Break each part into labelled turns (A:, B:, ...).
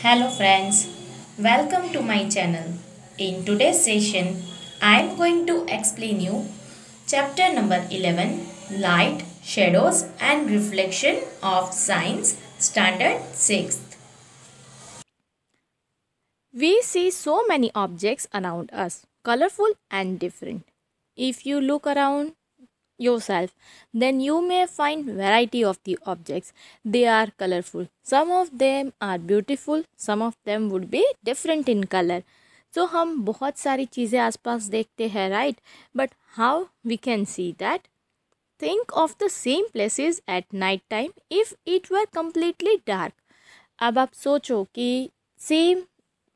A: Hello friends, welcome to my channel. In today's session, I am going to explain you chapter number 11 Light, Shadows and Reflection of Science Standard 6th. We see so many objects around us, colorful and different. If you look around, yourself then you may find variety of the objects they are colorful some of them are beautiful some of them would be different in color so hum bahut sari cheeze aas आसपास dekhte hai right but how we can see that think of the same places at night time if it were completely dark ab aap socho ki same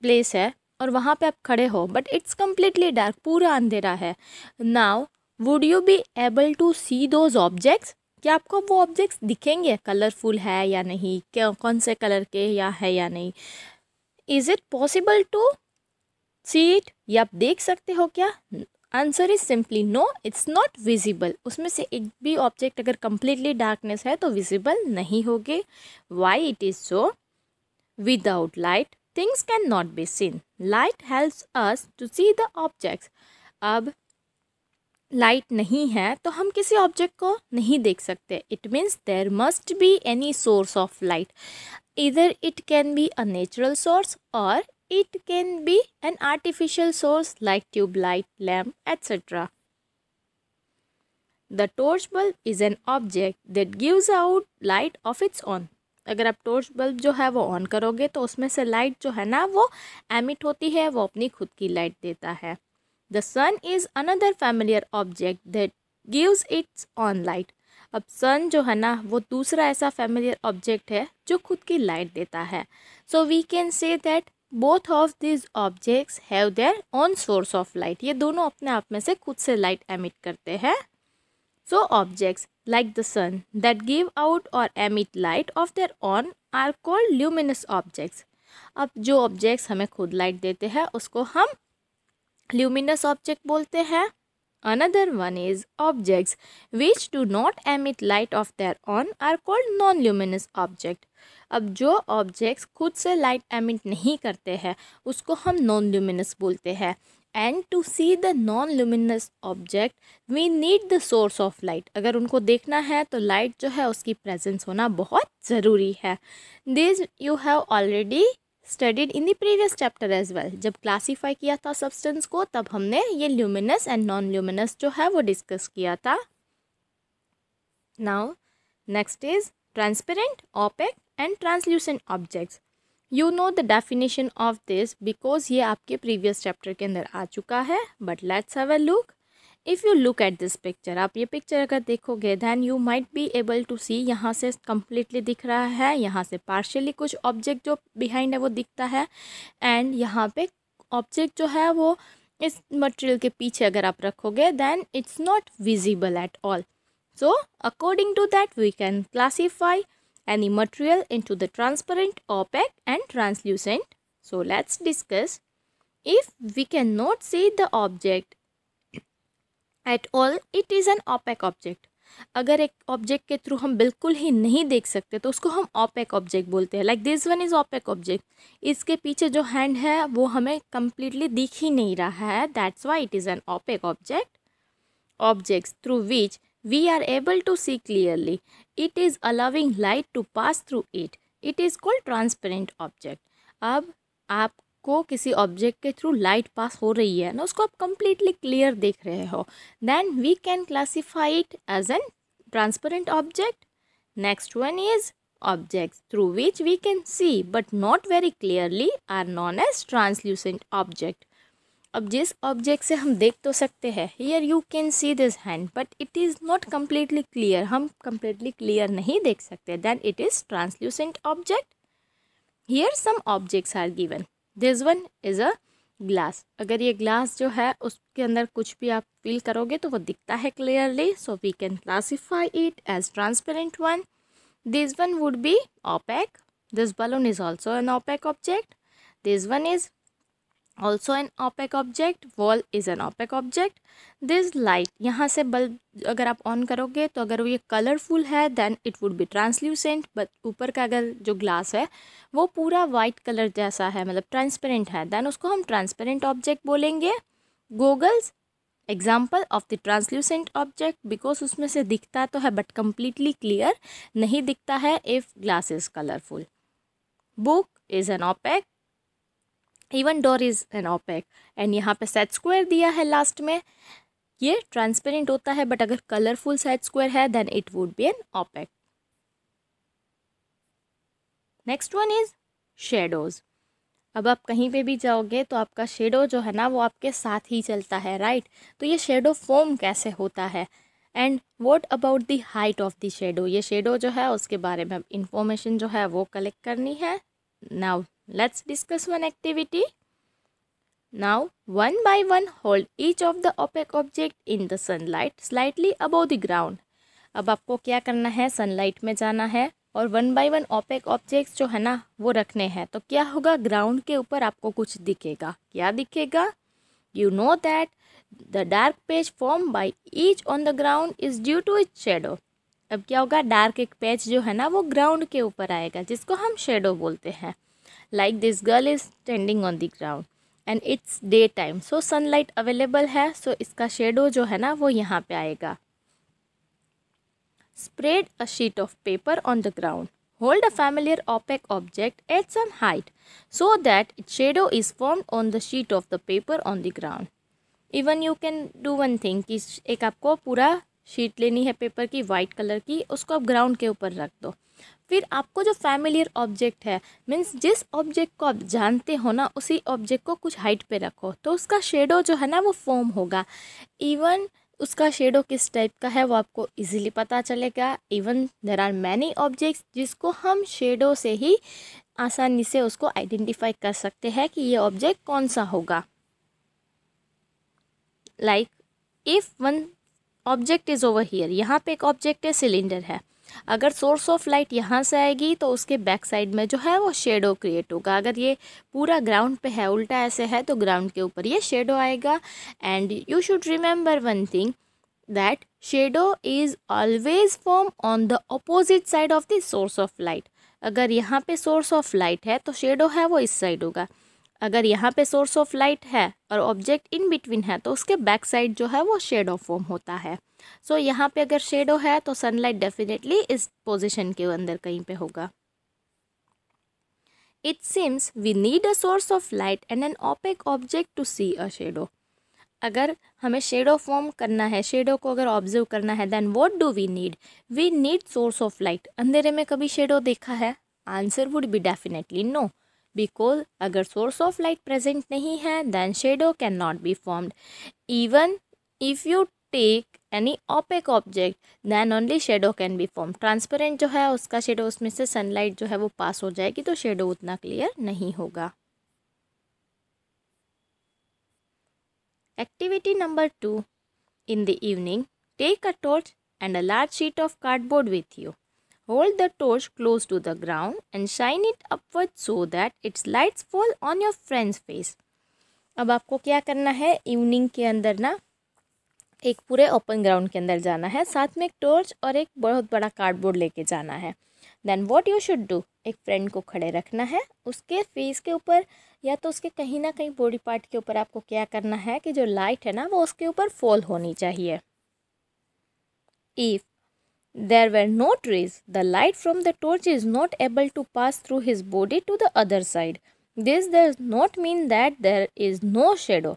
A: place hai और वहाँ पे आप खड़े हो but it's completely dark पूरा अंधेरा है now would you be able to see those objects क्या आपको वो ऑब्जेक्ट्स दिखेंगे कलरफुल है या नहीं क्या कौन से कलर के या है या नहीं is it possible to see it या आप देख सकते हो क्या answer is simply no it's not visible उसमें से एक भी ऑब्जेक्ट अगर कम्प्लीटली डार्कनेस है तो विजिबल नहीं होगी why it is so without light things can not be seen light helps us to see the objects अब लाइट नहीं है तो हम किसी ऑब्जेक्ट को नहीं देख सकते it means there must be any source of light इधर it can be a natural source और it can be an artificial source like tube light lamp etcetera the torch bulb is an object that gives out light of its own अगर आप torch bulb जो है वो on करोगे तो उसमें से लाइट जो है ना वो एमिट होती है वो अपनी खुद की लाइट देता है the sun is another familiar object that gives its own light अब सन जो है ना वो दूसरा ऐसा फैमिलियर ऑब्जेक्ट है जो खुद की लाइट देता है so we can say that both of these objects have their own source of light ये दोनों अपने आप में से खुद से लाइट एमिट करते हैं so objects like the sun that give out और emit light of their own are called luminous objects अब जो ऑब्जेक्ट्स हमें खुद लाइट देते हैं उसको हम ल्यूमिनस ऑब्जेक्ट बोलते हैं another one is objects which do not emit light of their own are called non luminous object अब जो ऑब्जेक्ट्स खुद से लाइट एमिट नहीं करते हैं उसको हम नॉन ल्यूमिनस बोलते हैं and to see the non luminous object we need the source of light अगर उनको देखना है तो लाइट जो है उसकी प्रेजेंस होना बहुत ज़रूरी है this you have already studied in the previous chapter as well जब क्लासीफाई किया था सब्सटेंस को तब हमने ये ल्यूमिनस एंड नॉन ल्यूमिनस जो है वो डिस्कस किया था now next is transparent opaque and translucent objects you know the definition of this because ये आपके प्रीवियस चैप्टर के अंदर आ चुका है but let's have a look if you look at this picture आप ये पिक्चर अगर देखोगे then you might be able to see यहाँ से कम्प्लीटली दिख रहा है यहाँ से पार्शियली कुछ ऑब्जेक्ट जो बिहाइंड है वो दिखता है एंड यहाँ पे ऑब्जेक्ट जो है वो इस मटेरियल के पीछे अगर आप रखोगे then it's not visible at all so according to that we can classify any material any material into the transparent, and translucent so let's discuss if we can not see the object at all it is an opaque object अगर एक object के through हम बिल्कुल ही नहीं देख सकते तो उसको हम ऑपैक ऑब्जेक्ट बोलते हैं like this one is opaque object इसके पीछे जो हैंड है वो हमें कम्प्लीटली दिख ही नहीं रहा है that's why it is an opaque object objects through which we are able to see clearly it is allowing light to pass through it it is called transparent object अब आप को किसी ऑब्जेक्ट के through light pass हो रही है ना उसको आप कंप्लीटली क्लियर देख रहे हो then we can classify it as an transparent object next one is object through which we can see but not very clearly are known as translucent object अब जिस ऑब्जेक्ट से हम देख तो सकते हैं here you can see this hand but it is not completely clear हम completely clear नहीं देख सकते then it is translucent object here some objects are given this one is a glass अगर ये ग्लास जो है उसके अंदर कुछ भी आप फील करोगे तो वो दिखता है clearly so we can classify it as transparent one this one would be opaque this balloon is also an opaque object this one is also an opaque object wall is an opaque object this light यहाँ से bulb अगर आप on करोगे तो अगर वो ये colourful है then it would be translucent but ऊपर का अगर जो ग्लास है वो पूरा वाइट कलर जैसा है मतलब ट्रांसपेरेंट है देन उसको हम ट्रांसपेरेंट ऑब्जेक्ट बोलेंगे goggles example of the translucent object because उसमें से दिखता तो है बट कम्प्लीटली क्लियर नहीं दिखता है if glass is colourful book is an opaque even door is an opaque and यहाँ पे सेट स्क्वायर दिया है लास्ट में ये ट्रांसपेरेंट होता है बट अगर कलरफुल सेट स्क्वायर है then it would be an opaque next one is shadows अब आप कहीं पे भी जाओगे तो आपका शेडो जो है ना वो आपके साथ ही चलता है राइट तो ये शेडो फॉर्म कैसे होता है and what about the height of the shadow ये शेडो जो है उसके बारे में अब इन्फॉर्मेशन जो है वो कलेक्ट करनी है now Let's discuss one activity. Now, one by one hold each of the opaque object in the sunlight slightly above the ground. अब आपको क्या करना है सनलाइट में जाना है और one by one opaque objects जो है ना वो रखने हैं तो क्या होगा ग्राउंड के ऊपर आपको कुछ दिखेगा क्या दिखेगा you know that the dark patch form by each on the ground is due to it shadow अब क्या होगा डार्क एक पेज जो है ना वो ग्राउंड के ऊपर आएगा जिसको हम शेडो बोलते हैं like this girl is standing on the ground and it's day time so sunlight available है सो so इसका शेडो जो है ना वो यहाँ पे आएगा spread a sheet of paper on the ground hold a familiar opaque object at some height so that it shadow is form on the sheet of the paper on the ground even you can do one thing कि एक आपको पूरा sheet लेनी है paper की white colour की उसको आप ग्राउंड के ऊपर रख दो फिर आपको जो फैमिलियर ऑब्जेक्ट है मीन्स जिस ऑब्जेक्ट को आप जानते हो ना उसी ऑब्जेक्ट को कुछ हाइट पे रखो तो उसका शेडो जो है ना वो फॉर्म होगा इवन उसका शेडो किस टाइप का है वो आपको इजीली पता चलेगा even there are many objects जिसको हम शेडो से ही आसानी से उसको आइडेंटिफाई कर सकते हैं कि ये ऑब्जेक्ट कौन सा होगा like if one object is over here यहाँ पे एक ऑब्जेक्ट है सिलेंडर है अगर सोर्स ऑफ लाइट यहाँ से आएगी तो उसके बैक साइड में जो है वो शेडो क्रिएट होगा अगर ये पूरा ग्राउंड पे है उल्टा ऐसे है तो ग्राउंड के ऊपर ये शेडो आएगा and you should remember one thing that shadow is always form on the opposite side of the source of light अगर यहाँ पे सोर्स ऑफ लाइट है तो शेडो है वो इस साइड होगा अगर यहाँ पे सोर्स ऑफ लाइट है और ऑब्जेक्ट इन बिटवीन है तो उसके बैक साइड जो है वो शेडो फॉर्म होता है सो so, यहाँ पे अगर शेडो है तो सनलाइट डेफिनेटली इस पोजिशन के अंदर कहीं पे होगा it seems we need a source of light and an opaque object to see a shadow अगर हमें शेडो फॉर्म करना है शेडो को अगर ऑब्जर्व करना है then what do we need we need source of light अंधेरे में कभी शेडो देखा है answer would be definitely no because अगर सोर्स ऑफ लाइट प्रेजेंट नहीं है then shadow can not be formed even if you take any opaque object then only shadow can be form transparent जो है उसका shadow उसमें से sunlight जो है वो पास हो जाएगी तो शेडो उतना क्लियर नहीं होगा activity number two in the evening take a torch and a large sheet of cardboard with you Hold the torch close to the ground and shine it upward so that its lights fall on your friend's face. अब आपको क्या करना है evening के अंदर ना एक पूरे ओपन ग्राउंड के अंदर जाना है साथ में एक टॉर्च और एक बहुत बड़ा कार्डबोर्ड लेके जाना है then what you should do एक फ्रेंड को खड़े रखना है उसके फेस के ऊपर या तो उसके कहीं ना कहीं बॉडी पार्ट के ऊपर आपको क्या करना है कि जो लाइट है ना वो उसके ऊपर फॉल होनी चाहिए if There were no trees. The light from the torch is not able to pass through his body to the other side. This does not mean that there is no shadow.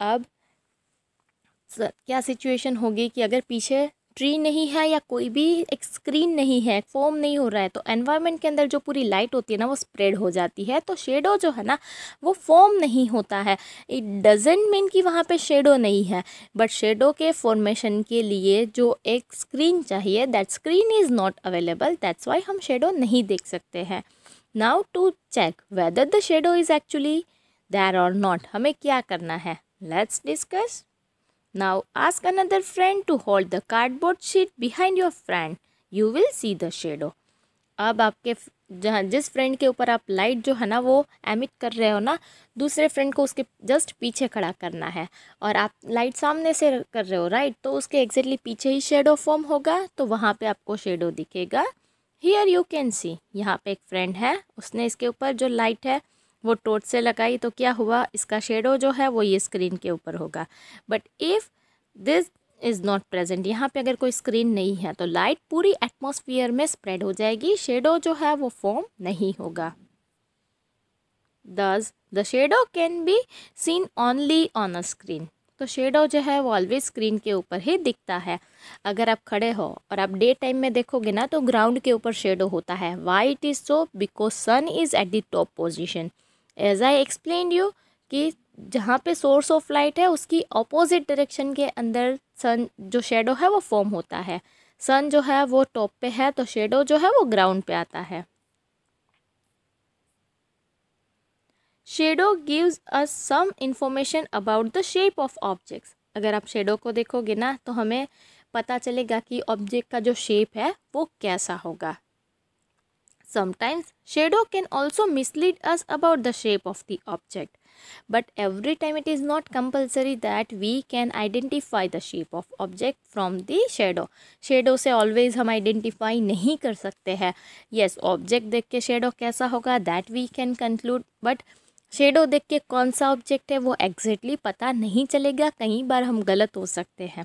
A: अब क्या situation होगी कि अगर पीछे tree नहीं है या कोई भी एक स्क्रीन नहीं है फॉर्म नहीं हो रहा है तो एनवायरनमेंट के अंदर जो पूरी लाइट होती है ना वो स्प्रेड हो जाती है तो शेडो जो है ना वो फॉर्म नहीं होता है इट डजेंट मीन कि वहाँ पे शेडो नहीं है बट शेडो के फॉर्मेशन के लिए जो एक स्क्रीन चाहिए that screen is not available that's why हम शेडो नहीं देख सकते हैं now to check whether the shadow is actually there or not हमें क्या करना है let's discuss Now ask another friend to hold the cardboard sheet behind your friend. You will see the shadow. अब आपके जहाँ जिस फ्रेंड के ऊपर आप लाइट जो है ना वो एमिट कर रहे हो ना दूसरे फ्रेंड को उसके जस्ट पीछे खड़ा करना है और आप लाइट सामने से कर रहे हो राइट तो उसके एग्जैक्टली पीछे ही शेडो फॉर्म होगा तो वहाँ पे आपको शेडो दिखेगा हियर यू कैन सी यहाँ पे एक फ्रेंड है उसने इसके ऊपर जो लाइट है वो टोट से लगाई तो क्या हुआ इसका शेडो जो है वो ये स्क्रीन के ऊपर होगा but if this is not present यहाँ पे अगर कोई स्क्रीन नहीं है तो लाइट पूरी एटमोसफियर में स्प्रेड हो जाएगी शेडो जो है वो फॉर्म नहीं होगा thus the shadow can be seen only on a screen तो शेडो जो है वो ऑलवेज स्क्रीन के ऊपर ही दिखता है अगर आप खड़े हो और आप डे टाइम में देखोगे ना तो ग्राउंड के ऊपर शेडो होता है why it is so because sun is at the top position as I explain you कि जहाँ पे सोर्स ऑफ लाइट है उसकी ऑपोजिट डायरेक्शन के अंदर सन जो शेडो है वो फॉर्म होता है सन जो है वो टॉप पे है तो शेडो जो है वो ग्राउंड पे आता है shadow gives us some information about the shape of objects अगर आप शेडो को देखोगे ना तो हमें पता चलेगा कि ऑब्जेक्ट का जो शेप है वो कैसा होगा Sometimes shadow can also mislead us about the shape of the object. But every time it is not compulsory that we can identify the shape of object from the shadow. Shadow se always hum identify nahi kar sakte hai Yes, object dekh ke shadow kaisa hoga that we can conclude. But shadow देख के कौन सा object है वो exactly exactly पता नहीं चलेगा कई बार हम गलत हो सकते हैं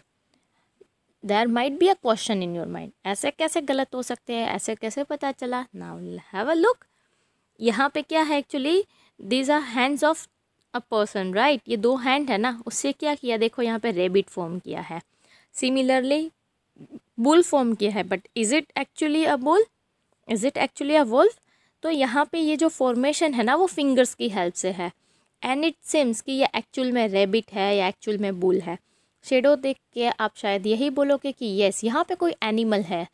A: there might be a question in your mind ऐसे कैसे गलत हो सकते हैं ऐसे कैसे पता चला नाउ हैव अ लुक यहाँ पे क्या है actually these are hands of a person right ये दो हैंड है ना उससे क्या किया देखो यहाँ पे रेबिट फॉर्म किया है सिमिलरली बुल फॉर्म किया है but is it actually a bull is it actually a wolf तो यहाँ पे ये जो फॉर्मेशन है ना वो फिंगर्स की हेल्प से है एंड इट सिम्स कि ये एक्चुअल में रेबिट है या एक्चुअल में बुल है शेडो देख के आप शायद यही बोलोगे कि येस यहाँ पे कोई एनिमल है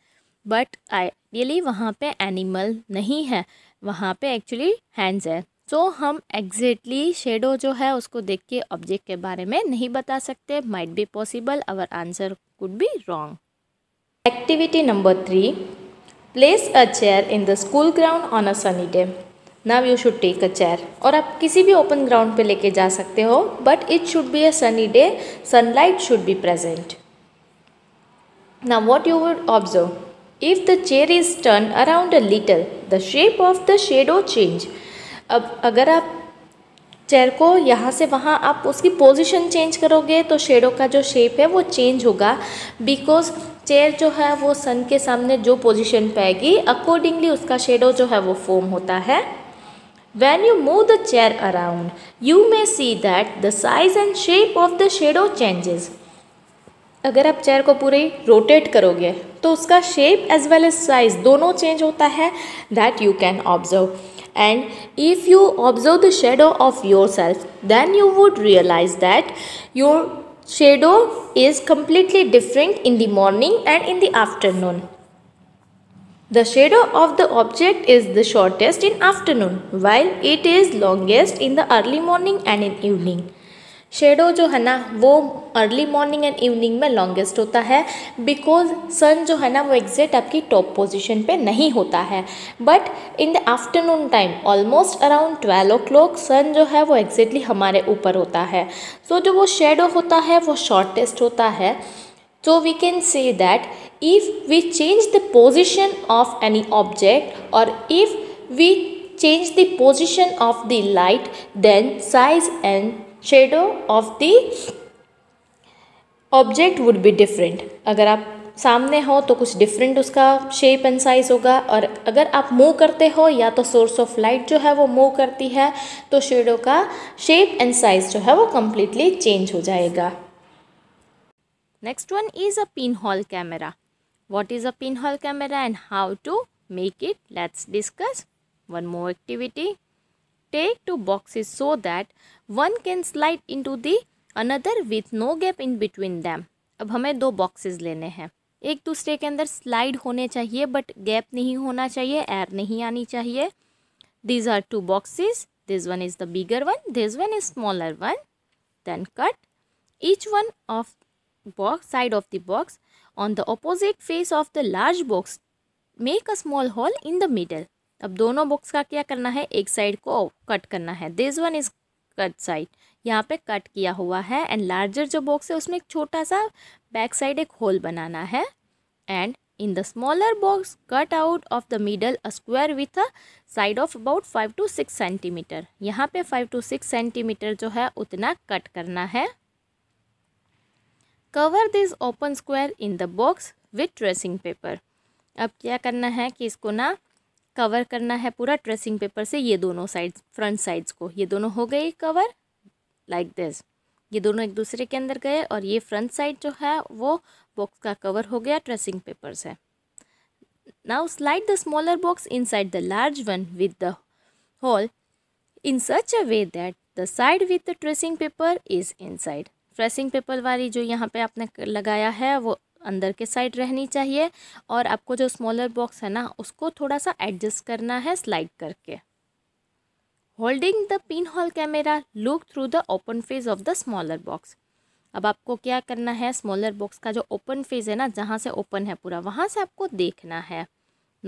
A: बट आइडियली वहाँ पे एनिमल नहीं है वहाँ पे एक्चुअली हैंड्स है सो so, हम एग्जैक्टली exactly शेडो जो है उसको देख के ऑब्जेक्ट के बारे में नहीं बता सकते might be possible our answer could be wrong activity number three place a chair in the school ground on a sunny day now you should take a chair और आप किसी भी ओपन ग्राउंड पे लेके जा सकते हो but it should be a sunny day sunlight should be present now what you would observe if the chair is turn around a little the shape of the shadow change अब अगर आप chair को यहाँ से वहाँ आप उसकी position change करोगे तो शेडो का जो शेप है वो चेंज होगा बिकॉज चेयर जो है वो सन के सामने जो पोजिशन पे आएगी अकॉर्डिंगली उसका शेडो जो है वो फॉर्म होता है When you move the chair around, you may see that the size and shape of the shadow changes. अगर आप चेयर को पूरे रोटेट करोगे तो उसका shape as well as size दोनों चेंज होता है that you can observe and if you observe the shadow of yourself then you would realise that your shadow is completely different in the morning and in the afternoon The shadow of the object is the shortest in afternoon while it is longest in the early morning and in evening. Shadow जो है ना वो early morning and evening में longest होता है because सन जो है ना वो एग्जैक्ट आपकी टॉप पोजिशन पे नहीं होता है but in the afternoon time almost around twelve o'clock sun जो है वो एग्जैक्टली हमारे ऊपर होता है सो so, जो वो शेडो होता है वो शॉर्टेस्ट होता है So we can say that if we change the position of any object or if we change the position of the light then size and shadow of the object would be different अगर आप सामने हो तो कुछ different उसका shape and size होगा और अगर आप मूव करते हो या तो सोर्स ऑफ लाइट जो है वो मूव करती है तो शेडो का शेप एंड साइज जो है वो कम्प्लीटली चेंज हो जाएगा Next one is a pinhole camera. What is a pinhole camera and how to make it? Let's discuss. One more activity. Take two boxes so that one can slide into the another with no gap in between them अब हमें दो boxes लेने हैं एक दूसरे के अंदर slide होने चाहिए बट गैप नहीं होना चाहिए एयर नहीं आनी चाहिए these are two boxes this one is the bigger one this one is smaller one then cut each one of box side of the box on the opposite face of the large box make a small hole in the middle अब दोनों box का क्या करना है एक side को cut करना है this one is cut side यहाँ पे कट किया हुआ है एंड लार्जर जो बॉक्स है उसमें एक छोटा सा बैक साइड एक होल बनाना है and in the smaller box cut out of the middle a square with a side of about five to six centimetre यहाँ पे फाइव टू सिक्स सेंटीमीटर जो है उतना कट करना है cover this open square in the box with tracing paper अब क्या करना है कि इसको ना कवर करना है पूरा ट्रेसिंग पेपर से ये दोनों साइड्स फ्रंट साइड्स को ये दोनों हो गए कवर लाइक दिस ये दोनों एक दूसरे के अंदर गए और ये फ्रंट साइड जो है वो बॉक्स का कवर हो गया ट्रेसिंग पेपर से now slide the smaller box inside the large one with the hole in such a way that the side with the tracing paper is inside tracing paper वाली जो यहाँ पे आपने लगाया है वो अंदर के साइड रहनी चाहिए और आपको जो स्मॉलर बॉक्स है ना उसको थोड़ा सा एडजस्ट करना है स्लाइड करके holding the pinhole camera look through the open face of the smaller box अब आपको क्या करना है स्मॉलर बॉक्स का जो ओपन फेज है ना जहाँ से ओपन है पूरा वहाँ से आपको देखना है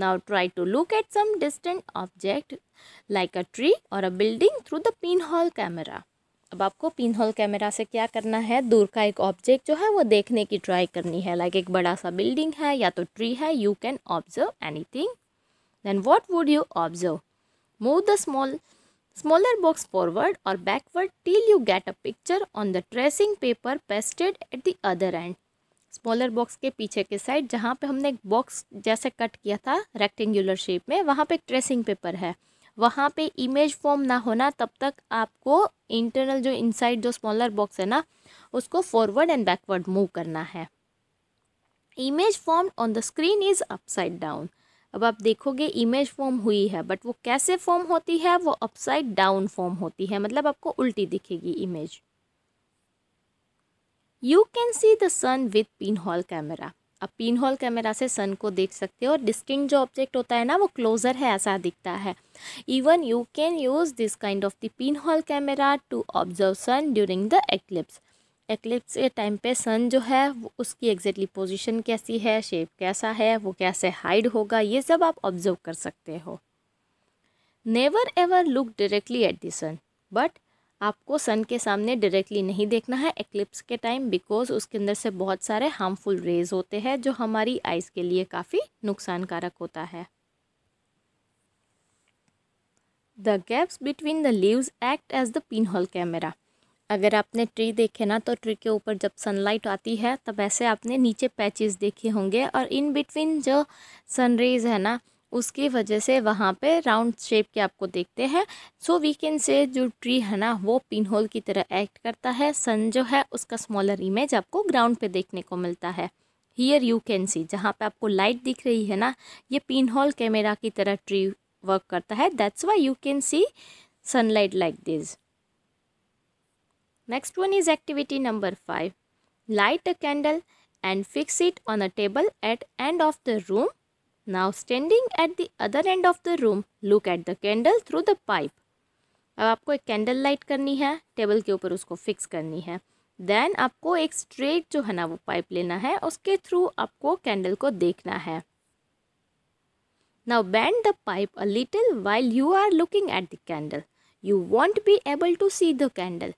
A: now try to look at some distant object like a tree or a building through the pinhole camera अब आपको पिन होल कैमरा से क्या करना है दूर का एक ऑब्जेक्ट जो है वो देखने की ट्राई करनी है लाइक like एक बड़ा सा बिल्डिंग है या तो ट्री है you can observe anything then what would you observe move the small smaller box forward or backward till you get a picture on the tracing paper pasted at the other end smaller box के पीछे के side जहाँ पे हमने एक box जैसे cut किया था रेक्टेंगुलर शेप में वहाँ पे एक ट्रेसिंग पेपर है वहाँ पे इमेज फॉर्म ना होना तब तक आपको इंटरनल जो इनसाइड जो स्मॉलर बॉक्स है ना उसको फॉरवर्ड एंड बैकवर्ड मूव करना है image form on the screen is upside down अब आप देखोगे इमेज फॉर्म हुई है बट वो कैसे फॉर्म होती है वो अपसाइड डाउन फॉर्म होती है मतलब आपको उल्टी दिखेगी image you can see the sun with pinhole camera आप पिन होल कैमरा से सन को देख सकते हो और डिस्टिंग जो ऑब्जेक्ट होता है ना वो क्लोजर है ऐसा दिखता है even you can use this kind of the pinhole camera to observe sun during the eclipse eclipse के टाइम पे सन जो है उसकी एग्जैक्टली पोजिशन कैसी है शेप कैसा है वो कैसे हाइड होगा ये सब आप ऑब्जर्व कर सकते हो never ever look directly at the sun but आपको सन के सामने डायरेक्टली नहीं देखना है एक्लिप्स के टाइम बिकॉज उसके अंदर से बहुत सारे हार्मफुल रेज होते हैं जो हमारी आइज़ के लिए काफ़ी नुकसानकारक होता है the gaps between the leaves act as the pinhole camera अगर आपने ट्री देखे ना तो ट्री के ऊपर जब सनलाइट आती है तब ऐसे आपने नीचे पैचेस देखे होंगे और इन बिटवीन जो सन रेज है ना उसकी वजह से वहाँ पे राउंड शेप के आपको देखते हैं सो वी कैन से जो ट्री है ना वो पिन होल की तरह एक्ट करता है सन जो है उसका स्मॉलर इमेज आपको ग्राउंड पे देखने को मिलता है हियर यू कैन सी जहाँ पे आपको लाइट दिख रही है ना ये पिन होल कैमेरा की तरह ट्री वर्क करता है that's why you can see light like this next one is activity number five light a candle and fix it on a table at end of the room Now standing at the other end of the room, look at the candle through the pipe. अब आपको एक candle light करनी है table के ऊपर उसको fix करनी है देन आपको एक स्ट्रेट जो है ना वो पाइप लेना है उसके थ्रू आपको कैंडल को देखना है now bend the pipe a little while you are looking at the candle you won't be able to see the candle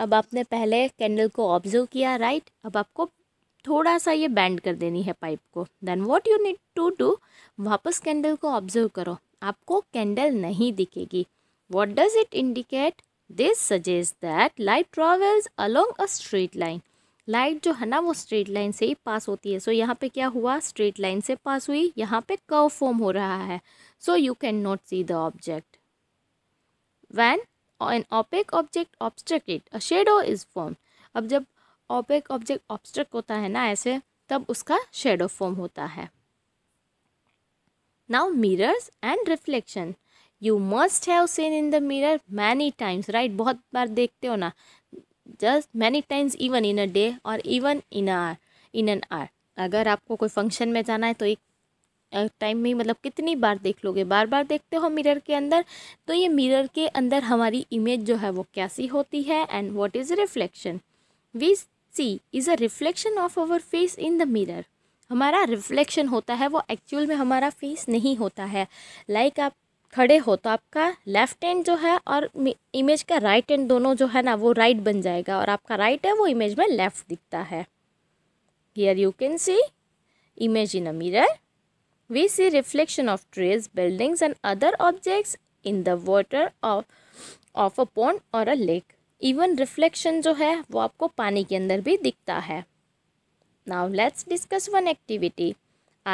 A: अब आपने पहले कैंडल को ऑब्जर्व किया राइट right? अब आपको थोड़ा सा ये बैंड कर देनी है पाइप को then what you need to do वापस कैंडल को ऑब्जर्व करो आपको कैंडल नहीं दिखेगी what does it indicate this suggest that light travels along a straight line light जो है ना वो स्ट्रेट लाइन से ही पास होती है सो so, यहाँ पे क्या हुआ स्ट्रेट लाइन से पास हुई यहाँ पे कर्व फॉर्म हो रहा है so you can not see the object when opaque object object it a shadow is form अब जब ऑबेक ऑब्जेक्ट ऑब्स्ट्रक्ट होता है ना ऐसे तब उसका शेडो फॉर्म होता है now mirrors and reflection you must have seen in the mirror many times right बहुत बार देखते हो ना just many times even in a day और इवन इन आर इन एन आर अगर आपको कोई फंक्शन में जाना है तो एक टाइम में मतलब कितनी बार देख लोगे बार बार देखते हो मिरर के अंदर तो ये मिरर के अंदर हमारी इमेज जो है वो कैसी होती है and what is reflection we see is a reflection of our face in the mirror हमारा रिफ्लेक्शन होता है वो एक्चुअल में हमारा फेस नहीं होता है लाइक like आप खड़े हो तो आपका लेफ्ट एंड जो है और इमेज का राइट एंड दोनों जो है ना वो राइट बन जाएगा और आपका राइट है वो इमेज में लेफ्ट दिखता है here you can see image in a mirror we see reflection of trees buildings and other objects in the water of of a pond or a lake even reflection जो है वो आपको पानी के अंदर भी दिखता है now let's discuss one activity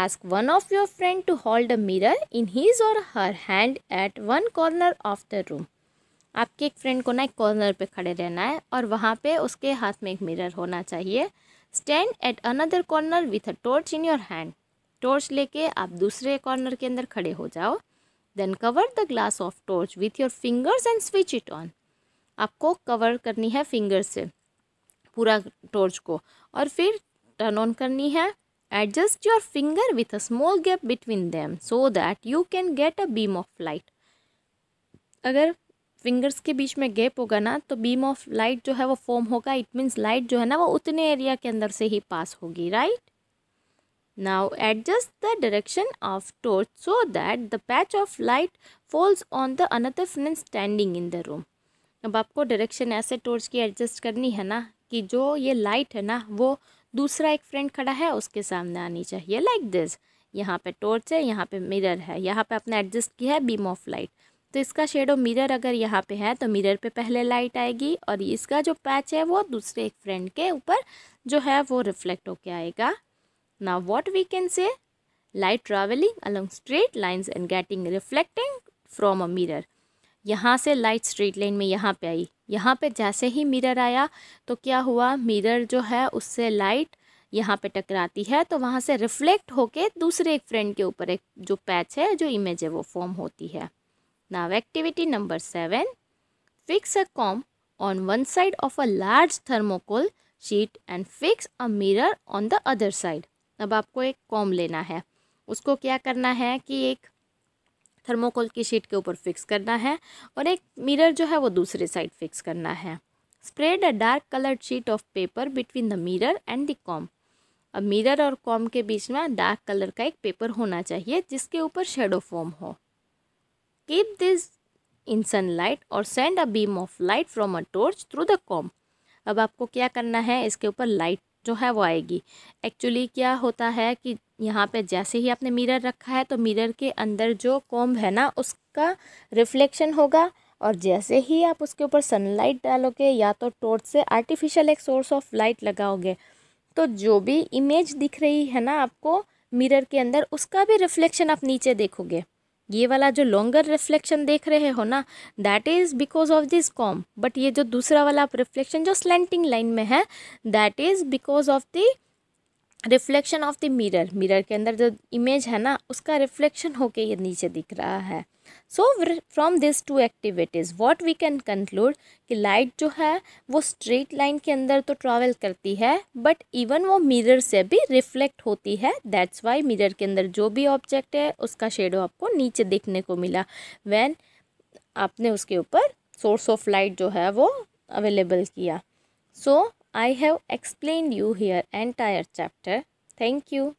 A: ask one of your friend to hold a mirror in his or her hand at one corner of the room आपके एक फ्रेंड को ना एक कॉर्नर पे खड़े रहना है और वहाँ पे उसके हाथ में एक मिरर होना चाहिए stand at another corner with a torch in your hand torch लेके आप दूसरे कॉर्नर के अंदर खड़े हो जाओ then cover the glass of torch with your fingers and switch it on आपको कवर करनी है फिंगर से पूरा टॉर्च को और फिर टर्न ऑन करनी है adjust your finger with a small gap between them so that you can get a beam of light अगर फिंगर्स के बीच में गैप होगा ना तो बीम ऑफ लाइट जो है वो फॉर्म होगा इट मीन्स लाइट जो है ना वो उतने एरिया के अंदर से ही पास होगी right now adjust the direction of torch so that the patch of light falls on the another friend standing in the room अब आपको डायरेक्शन ऐसे टोर्च की एडजस्ट करनी है ना कि जो ये लाइट है ना वो दूसरा एक फ्रेंड खड़ा है उसके सामने आनी चाहिए लाइक दिस यहाँ पे टॉर्च है यहाँ पे मिरर है यहाँ पे आपने एडजस्ट किया है बीम ऑफ लाइट तो इसका शेडो मिरर अगर यहाँ पे है तो मिरर पे पहले लाइट आएगी और इसका जो पैच है वो दूसरे एक फ्रेंड के ऊपर जो है वो रिफ्लेक्ट होके आएगा ना what we can say light travelling along straight lines and getting reflecting from a mirror यहाँ से लाइट स्ट्रीट लाइन में यहाँ पे आई यहाँ पे जैसे ही मिरर आया तो क्या हुआ मिरर जो है उससे लाइट यहाँ पे टकराती है तो वहाँ से रिफ्लेक्ट होके दूसरे एक फ्रेंड के ऊपर एक जो पैच है जो इमेज है वो फॉर्म होती है now activity number seven fix a comb on one side of a large thermocol sheet and fix a mirror on the other side अब आपको एक कॉम लेना है उसको क्या करना है कि एक थर्मोकोल की शीट के ऊपर फिक्स करना है और एक मिरर जो है वो दूसरे साइड फिक्स करना है spread a dark coloured sheet of paper between the mirror and the comb अब मिरर और कॉम के बीच में डार्क कलर का एक पेपर होना चाहिए जिसके ऊपर शेडो फॉर्म हो keep this in sun light और send a beam of light from a torch through the comb अब आपको क्या करना है इसके ऊपर लाइट जो है वो आएगी एक्चुअली क्या होता है कि यहाँ पे जैसे ही आपने मिरर रखा है तो मिरर के अंदर जो कॉम्ब है ना उसका रिफ्लेक्शन होगा और जैसे ही आप उसके ऊपर सनलाइट डालोगे या तो टॉर्च से आर्टिफिशियल एक सोर्स ऑफ लाइट लगाओगे तो जो भी इमेज दिख रही है ना आपको मिरर के अंदर उसका भी रिफ्लेक्शन आप नीचे देखोगे ये वाला जो लॉन्गर रिफ्लेक्शन देख रहे हो ना that is because of this comb but ये जो दूसरा वाला आप रिफ्लेक्शन जो स्लेंटिंग लाइन में है that is because of the reflection of the mirror mirror के अंदर जो इमेज है ना उसका रिफ्लेक्शन होके ये नीचे दिख रहा है so from this two activities what we can conclude कि लाइट जो है वो स्ट्रेट लाइन के अंदर तो ट्रैवल करती है बट इवन वो मिरर से भी रिफ्लेक्ट होती है दैट्स वाई मिरर के अंदर जो भी ऑब्जेक्ट है उसका शेडो आपको नीचे देखने को मिला वैन आपने उसके ऊपर सोर्स ऑफ लाइट जो है वो अवेलेबल किया सो so, I have explained you here entire chapter. Thank you.